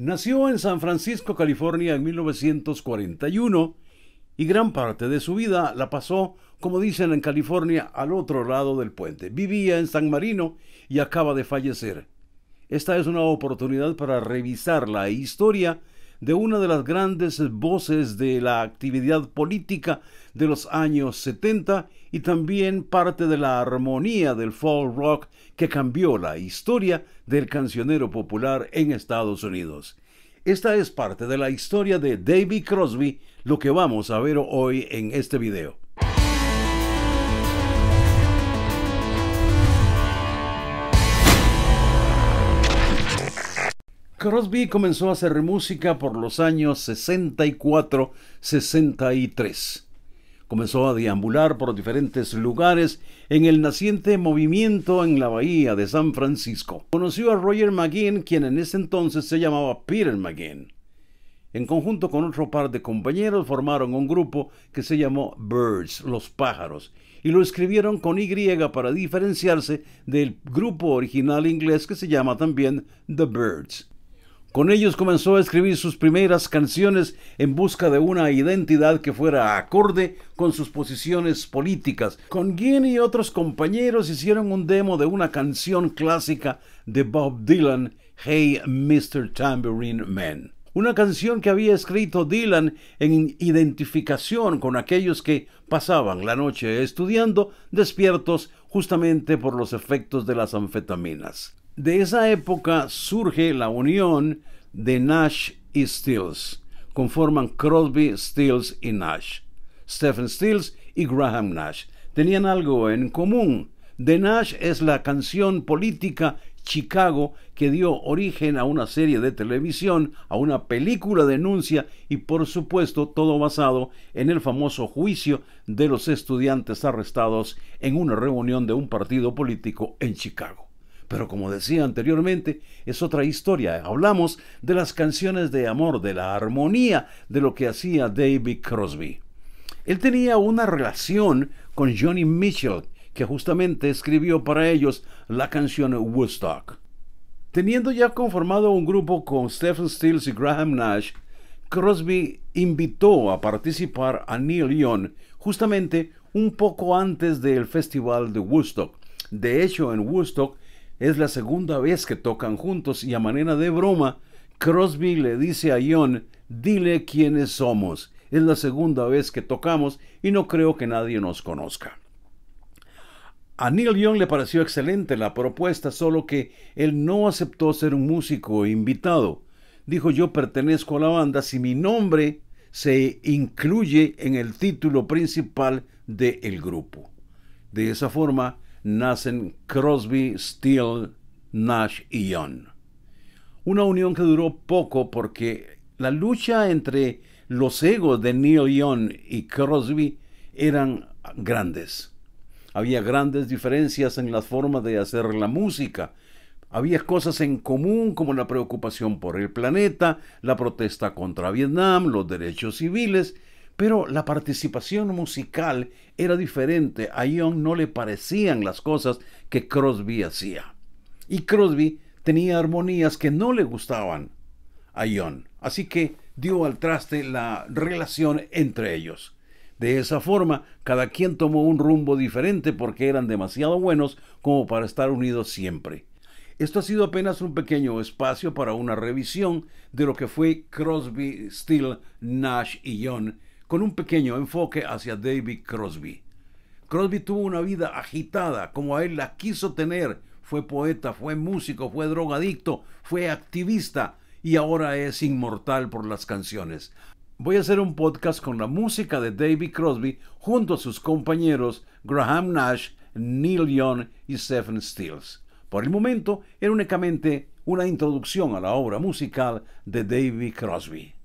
Nació en San Francisco, California, en 1941 y gran parte de su vida la pasó, como dicen en California, al otro lado del puente. Vivía en San Marino y acaba de fallecer. Esta es una oportunidad para revisar la historia de una de las grandes voces de la actividad política de los años 70 y también parte de la armonía del folk rock que cambió la historia del cancionero popular en Estados Unidos. Esta es parte de la historia de David Crosby, lo que vamos a ver hoy en este video. Crosby comenzó a hacer música por los años 64-63. Comenzó a deambular por diferentes lugares en el naciente movimiento en la bahía de San Francisco. Conoció a Roger McGinn, quien en ese entonces se llamaba Peter McGinn. En conjunto con otro par de compañeros formaron un grupo que se llamó Birds, los pájaros, y lo escribieron con Y para diferenciarse del grupo original inglés que se llama también The Birds. Con ellos comenzó a escribir sus primeras canciones en busca de una identidad que fuera acorde con sus posiciones políticas. Con Ginn y otros compañeros hicieron un demo de una canción clásica de Bob Dylan, Hey Mr. Tambourine Man. Una canción que había escrito Dylan en identificación con aquellos que pasaban la noche estudiando despiertos justamente por los efectos de las anfetaminas. De esa época surge la unión de Nash y Stills. Conforman Crosby, Stills y Nash. Stephen Stills y Graham Nash tenían algo en común. The Nash es la canción política Chicago que dio origen a una serie de televisión, a una película denuncia y por supuesto todo basado en el famoso juicio de los estudiantes arrestados en una reunión de un partido político en Chicago. Pero como decía anteriormente, es otra historia. Hablamos de las canciones de amor, de la armonía, de lo que hacía David Crosby. Él tenía una relación con Johnny Mitchell, que justamente escribió para ellos la canción Woodstock. Teniendo ya conformado un grupo con Stephen Stills y Graham Nash, Crosby invitó a participar a Neil Young justamente un poco antes del festival de Woodstock. De hecho, en Woodstock es la segunda vez que tocan juntos y a manera de broma, Crosby le dice a Ion, dile quiénes somos. Es la segunda vez que tocamos y no creo que nadie nos conozca. A Neil Young le pareció excelente la propuesta, solo que él no aceptó ser un músico invitado. Dijo yo pertenezco a la banda si mi nombre se incluye en el título principal del grupo. De esa forma, nacen Crosby, Steele, Nash y Young. Una unión que duró poco porque la lucha entre los egos de Neil Young y Crosby eran grandes. Había grandes diferencias en las formas de hacer la música. Había cosas en común como la preocupación por el planeta, la protesta contra Vietnam, los derechos civiles pero la participación musical era diferente. A Ion no le parecían las cosas que Crosby hacía. Y Crosby tenía armonías que no le gustaban a Ion, Así que dio al traste la relación entre ellos. De esa forma, cada quien tomó un rumbo diferente porque eran demasiado buenos como para estar unidos siempre. Esto ha sido apenas un pequeño espacio para una revisión de lo que fue Crosby, Steele, Nash y Ion con un pequeño enfoque hacia David Crosby. Crosby tuvo una vida agitada, como a él la quiso tener. Fue poeta, fue músico, fue drogadicto, fue activista y ahora es inmortal por las canciones. Voy a hacer un podcast con la música de David Crosby junto a sus compañeros Graham Nash, Neil Young y Stephen Stills. Por el momento, era únicamente una introducción a la obra musical de David Crosby.